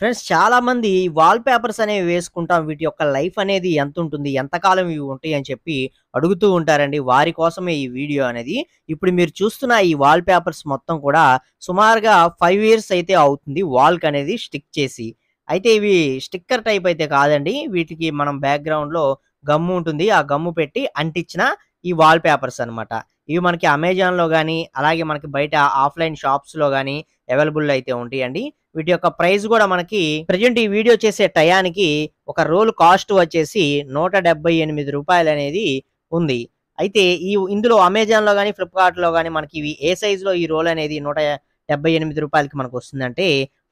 friends చాలామంది wall wallpapers అనేవి వేసుకుంటాం వీటి యొక్క లైఫ్ అనేది ఎంత ఉంటుంది ఎంతకాలం ఇవి ఉంటాయి అని చెప్పి అడుగుతూ ఉంటారండి వారి కోసమే ఈ వీడియో అనేది ఇప్పుడు మీరు చూస్తున్న ఈ వాల్ పేపర్స్ మొత్తం కూడా సుమారుగా ఫైవ్ ఇయర్స్ అయితే అవుతుంది వాల్క్ అనేది స్టిక్ చేసి అయితే ఇవి స్టిక్కర్ టైప్ అయితే కాదండి వీటికి మనం బ్యాక్గ్రౌండ్లో గమ్ము ఉంటుంది ఆ గమ్ము పెట్టి అంటించిన ఈ వాల్ పేపర్స్ అనమాట ఇవి మనకి అమెజాన్లో కానీ అలాగే మనకి బయట ఆఫ్లైన్ షాప్స్లో కానీ అవైలబుల్ అయితే ఉంటాయండి వీటి యొక్క ప్రైస్ కూడా మనకి ప్రజెంట్ ఈ వీడియో చేసే టయానికి ఒక రోల్ కాస్ట్ వచ్చేసి నూట ఎనిమిది రూపాయలు అనేది ఉంది అయితే ఈ ఇందులో అమెజాన్లో కానీ ఫ్లిప్కార్ట్లో కానీ మనకి ఇవి ఏ లో ఈ రోల్ అనేది నూట ఎనిమిది రూపాయలకి మనకు వస్తుందంటే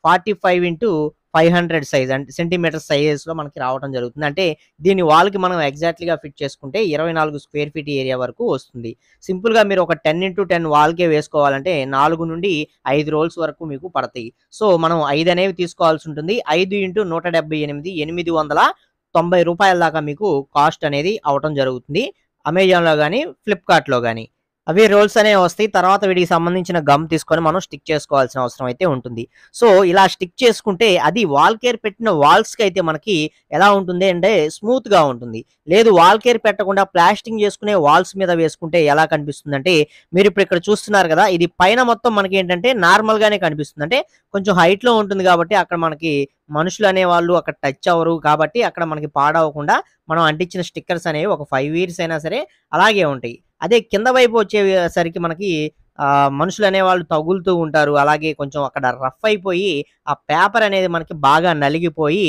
forty five into five hundred size అంటే సెంటీమీటర్ సైజెస్లో మనకి రావడం జరుగుతుంది అంటే దీని వాల్కి మనం ఎగ్జాక్ట్లీగా ఫిట్ చేసుకుంటే ఇరవై నాలుగు స్క్వేర్ ఫీట్ ఏరియా వరకు వస్తుంది సింపుల్గా మీరు ఒక టెన్ ఇంటూ టెన్ వాల్కే వేసుకోవాలంటే నాలుగు నుండి ఐదు రోల్స్ వరకు మీకు పడతాయి సో మనం ఐదు అనేవి తీసుకోవాల్సి ఉంటుంది ఐదు ఇంటూ నూట డెబ్బై ఎనిమిది ఎనిమిది వందల తొంభై రూపాయల దాకా మీకు కాస్ట్ అనేది అవటం జరుగుతుంది అమెజాన్లో కానీ ఫ్లిప్కార్ట్లో కానీ అవి రోల్స్ అనేవి వస్తాయి తర్వాత వీటికి సంబంధించిన గమ్ తీసుకొని మనం స్టిక్ చేసుకోవాల్సిన అవసరం అయితే ఉంటుంది సో ఇలా స్టిక్ చేసుకుంటే అది వాల్ కేర్ పెట్టిన వాల్స్కి అయితే మనకి ఎలా ఉంటుంది అంటే స్మూత్గా ఉంటుంది లేదు వాల్ కేర్ పెట్టకుండా ప్లాస్టింగ్ చేసుకునే వాల్స్ మీద వేసుకుంటే ఎలా కనిపిస్తుంది అంటే మీరు ఇప్పుడు ఇక్కడ చూస్తున్నారు కదా ఇది పైన మొత్తం మనకి ఏంటంటే నార్మల్గానే కనిపిస్తుంది అంటే కొంచెం హైట్లో ఉంటుంది కాబట్టి అక్కడ మనకి మనుషులు అనేవాళ్ళు అక్కడ టచ్ అవ్వరు కాబట్టి అక్కడ మనకి పాడవకుండా మనం అంటించిన స్టిక్కర్స్ అనేవి ఒక ఫైవ్ ఇయర్స్ అయినా సరే అలాగే ఉంటాయి అదే కింద వైపు వచ్చేసరికి మనకి మనుషులు అనేవాళ్ళు తగులుతూ ఉంటారు అలాగే కొంచెం అక్కడ రఫ్ అయిపోయి ఆ పేపర్ అనేది మనకి బాగా నలిగిపోయి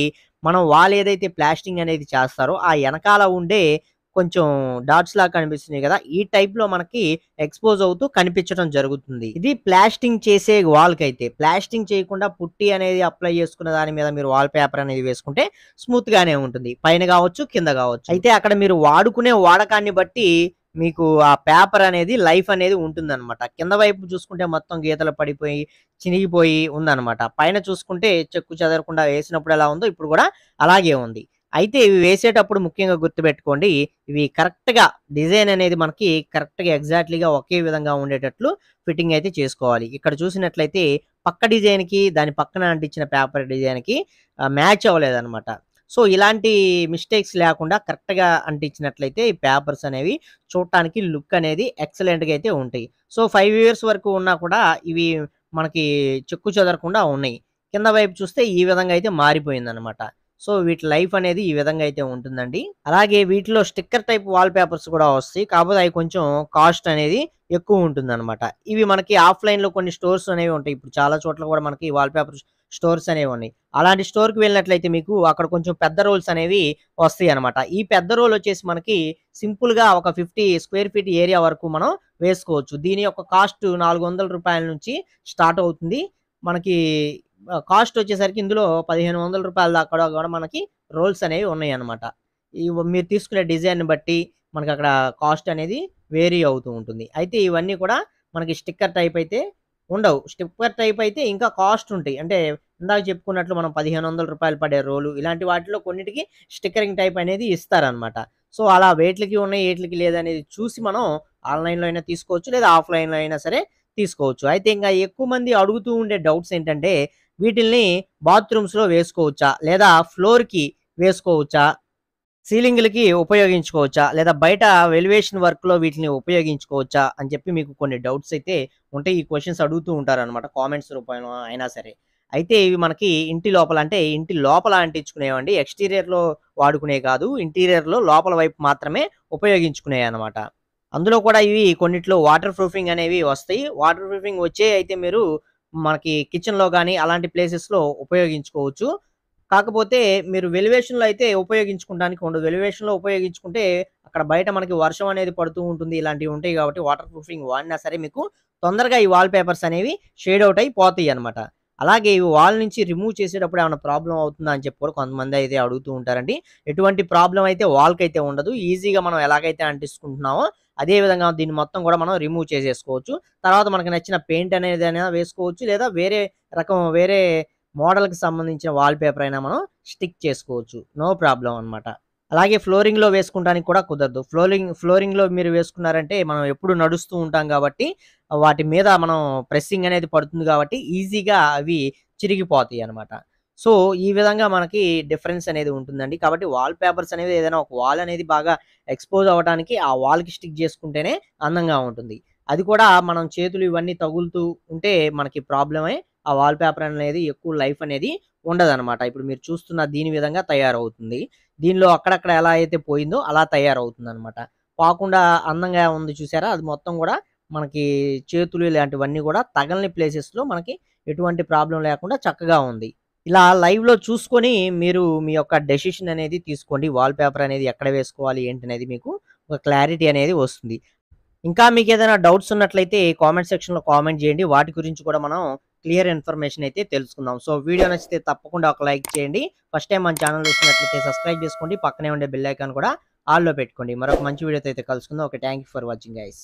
మనం వాళ్ళు ఏదైతే ప్లాస్టింగ్ అనేది చేస్తారో ఆ వెనకాల ఉండే కొంచెం డాట్స్ లాగా కనిపిస్తున్నాయి కదా ఈ టైప్ లో మనకి ఎక్స్పోజ్ అవుతూ కనిపించడం జరుగుతుంది ఇది ప్లాస్టింగ్ చేసే వాల్ అయితే ప్లాస్టింగ్ చేయకుండా పుట్టి అనేది అప్లై చేసుకున్న దాని మీద మీరు వాల్ పేపర్ అనేది వేసుకుంటే స్మూత్ గానే ఉంటుంది పైన కావచ్చు కింద కావచ్చు అయితే అక్కడ మీరు వాడుకునే వాడకాన్ని బట్టి మీకు ఆ పేపర్ అనేది లైఫ్ అనేది ఉంటుంది అనమాట కింద వైపు చూసుకుంటే మొత్తం గీతలు పడిపోయి చినిగిపోయి ఉందన్నమాట పైన చూసుకుంటే చెక్కు చెదరకుండా వేసినప్పుడు ఎలా ఉందో ఇప్పుడు కూడా అలాగే ఉంది అయితే ఇవి వేసేటప్పుడు ముఖ్యంగా గుర్తుపెట్టుకోండి ఇవి కరెక్ట్గా డిజైన్ అనేది మనకి కరెక్ట్గా ఎగ్జాక్ట్లీగా ఒకే విధంగా ఉండేటట్లు ఫిట్టింగ్ అయితే చేసుకోవాలి ఇక్కడ చూసినట్లయితే పక్క డిజైన్కి దాని పక్కన అంటించిన పేపర్ డిజైన్కి మ్యాచ్ అవ్వలేదన్నమాట సో ఇలాంటి మిస్టేక్స్ లేకుండా కరెక్ట్గా అంటించినట్లయితే ఈ పేపర్స్ అనేవి చూడటానికి లుక్ అనేది ఎక్సలెంట్గా అయితే ఉంటాయి సో ఫైవ్ ఇయర్స్ వరకు ఉన్నా కూడా ఇవి మనకి చెక్కు చెదరకుండా ఉన్నాయి కింద వైపు చూస్తే ఈ విధంగా అయితే మారిపోయిందనమాట సో వీటి లైఫ్ అనేది ఈ విధంగా అయితే ఉంటుందండి అలాగే వీటిలో స్టిక్కర్ టైప్ వాల్ పేపర్స్ కూడా వస్తాయి కాకపోతే అవి కొంచెం కాస్ట్ అనేది ఎక్కువ ఉంటుందన్నమాట ఇవి మనకి ఆఫ్లైన్లో కొన్ని స్టోర్స్ అనేవి ఉంటాయి ఇప్పుడు చాలా చోట్ల కూడా మనకి వాల్ పేపర్స్ స్టోర్స్ అనేవి ఉన్నాయి అలాంటి స్టోర్కి వెళ్ళినట్లయితే మీకు అక్కడ కొంచెం పెద్ద రోల్స్ అనేవి వస్తాయి అనమాట ఈ పెద్ద రోల్ వచ్చేసి మనకి సింపుల్గా ఒక ఫిఫ్టీ స్క్వేర్ ఫీట్ ఏరియా వరకు మనం వేసుకోవచ్చు దీని యొక్క కాస్ట్ నాలుగు రూపాయల నుంచి స్టార్ట్ అవుతుంది మనకి కాస్ట్ వచ్చేసరికి ఇందులో పదిహేను వందల రూపాయల దాకా కూడా మనకి రోల్స్ అనేవి ఉన్నాయి అనమాట మీరు తీసుకునే డిజైన్ బట్టి మనకి అక్కడ కాస్ట్ అనేది వేరీ అవుతూ ఉంటుంది అయితే ఇవన్నీ కూడా మనకి స్టిక్కర్ టైప్ అయితే ఉండవు స్టిక్కర్ టైప్ అయితే ఇంకా కాస్ట్ ఉంటాయి అంటే ఇందాక చెప్పుకున్నట్లు మనం పదిహేను వందల రూపాయలు పడే రోలు ఇలాంటి వాటిలో కొన్నిటికి స్టిక్కరింగ్ టైప్ అనేది ఇస్తారనమాట సో అలా వేట్లకి ఉన్నాయి వేట్లకి లేదనేది చూసి మనం ఆన్లైన్లో అయినా తీసుకోవచ్చు లేదా ఆఫ్లైన్లో అయినా సరే తీసుకోవచ్చు అయితే ఇంకా ఎక్కువ మంది అడుగుతూ ఉండే డౌట్స్ ఏంటంటే వీటిల్ని బాత్రూమ్స్లో వేసుకోవచ్చా లేదా ఫ్లోర్కి వేసుకోవచ్చా సీలింగ్లకి ఉపయోగించుకోవచ్చా లేదా బయట వెలివేషన్ వర్క్లో వీటిని ఉపయోగించుకోవచ్చా అని చెప్పి మీకు కొన్ని డౌట్స్ అయితే ఉంటాయి ఈ క్వశ్చన్స్ అడుగుతూ ఉంటారనమాట కామెంట్స్ రూపంలో అయినా సరే అయితే ఇవి మనకి ఇంటి లోపల అంటే ఇంటి లోపల అంటించుకునేవండి ఎక్స్టీరియర్లో వాడుకునే కాదు ఇంటీరియర్లో లోపల వైపు మాత్రమే ఉపయోగించుకునే అనమాట అందులో కూడా ఇవి కొన్నిట్లో వాటర్ ప్రూఫింగ్ అనేవి వస్తాయి వాటర్ ప్రూఫింగ్ వచ్చే అయితే మీరు మనకి కిచెన్లో కానీ అలాంటి ప్లేసెస్లో ఉపయోగించుకోవచ్చు కాకపోతే మీరు వెలివేషన్లో అయితే ఉపయోగించుకోవడానికి ఉండదు వెలివేషన్లో ఉపయోగించుకుంటే అక్కడ బయట మనకి వర్షం అనేది పడుతూ ఉంటుంది ఇలాంటివి ఉంటాయి కాబట్టి వాటర్ ప్రూఫింగ్ వాడినా సరే మీకు తొందరగా ఈ వాల్ పేపర్స్ అనేవి షేడ్ అవుట్ అయిపోతాయి అనమాట అలాగే ఇవి వాల్ నుంచి రిమూవ్ చేసేటప్పుడు ఏమైనా ప్రాబ్లం అవుతుందా అని చెప్పి కూడా కొంతమంది అయితే అడుగుతూ ఉంటారండి ఎటువంటి ప్రాబ్లం అయితే వాల్కి అయితే ఉండదు ఈజీగా మనం ఎలాగైతే అంటించుకుంటున్నామో అదేవిధంగా దీన్ని మొత్తం కూడా మనం రిమూవ్ చేసేసుకోవచ్చు తర్వాత మనకు నచ్చిన పెయింట్ అనేది అయినా వేసుకోవచ్చు లేదా వేరే రకం వేరే మోడల్కి సంబంధించిన వాల్పేపర్ అయినా మనం స్టిక్ చేసుకోవచ్చు నో ప్రాబ్లం అనమాట అలాగే ఫ్లోరింగ్లో వేసుకుంటానికి కూడా కుదరదు ఫ్లోరింగ్ ఫ్లోరింగ్లో మీరు వేసుకున్నారంటే మనం ఎప్పుడు నడుస్తూ ఉంటాం కాబట్టి వాటి మీద మనం ప్రెస్సింగ్ అనేది పడుతుంది కాబట్టి ఈజీగా అవి చిరిగిపోతాయి అనమాట సో ఈ విధంగా మనకి డిఫరెన్స్ అనేది ఉంటుందండి కాబట్టి వాల్ పేపర్స్ అనేది ఏదైనా ఒక వాల్ అనేది బాగా ఎక్స్పోజ్ అవ్వడానికి ఆ వాల్కి స్టిక్ చేసుకుంటేనే అందంగా ఉంటుంది అది కూడా మనం చేతులు ఇవన్నీ తగులుతూ ఉంటే మనకి ప్రాబ్లమే ఆ వాల్ పేపర్ అనేది ఎక్కువ లైఫ్ అనేది ఉండదనమాట ఇప్పుడు మీరు చూస్తున్న దీని విధంగా తయారవుతుంది దీనిలో అక్కడక్కడ ఎలా అయితే పోయిందో అలా తయారవుతుంది అనమాట పోకుండా అందంగా ఉంది చూసారా అది మొత్తం కూడా మనకి చేతులు ఇలాంటివన్నీ కూడా తగలని ప్లేసెస్లో మనకి ఎటువంటి ప్రాబ్లం లేకుండా చక్కగా ఉంది ఇలా లైవ్లో చూసుకొని మీరు మీ యొక్క డెసిషన్ అనేది తీసుకోండి వాల్పేపర్ అనేది ఎక్కడ వేసుకోవాలి ఏంటి అనేది మీకు ఒక క్లారిటీ అనేది వస్తుంది ఇంకా మీకు ఏదైనా డౌట్స్ ఉన్నట్లయితే కామెంట్ సెక్షన్లో కామెంట్ చేయండి వాటి గురించి కూడా మనం క్లియర్ ఇన్ఫర్మేషన్ అయితే తెలుసుకుందాం సో వీడియో నచ్చితే తప్పకుండా ఒక లైక్ చేయండి ఫస్ట్ టైం మన ఛానల్ చూసినట్లయితే సబ్స్క్రైబ్ చేసుకోండి పక్కనే ఉండే బెల్ ఐకాన్ కూడా ఆల్లో పెట్టుకోండి మరొక మంచి వీడియోతో అయితే కలుసుకుందాం okay thank for watching guys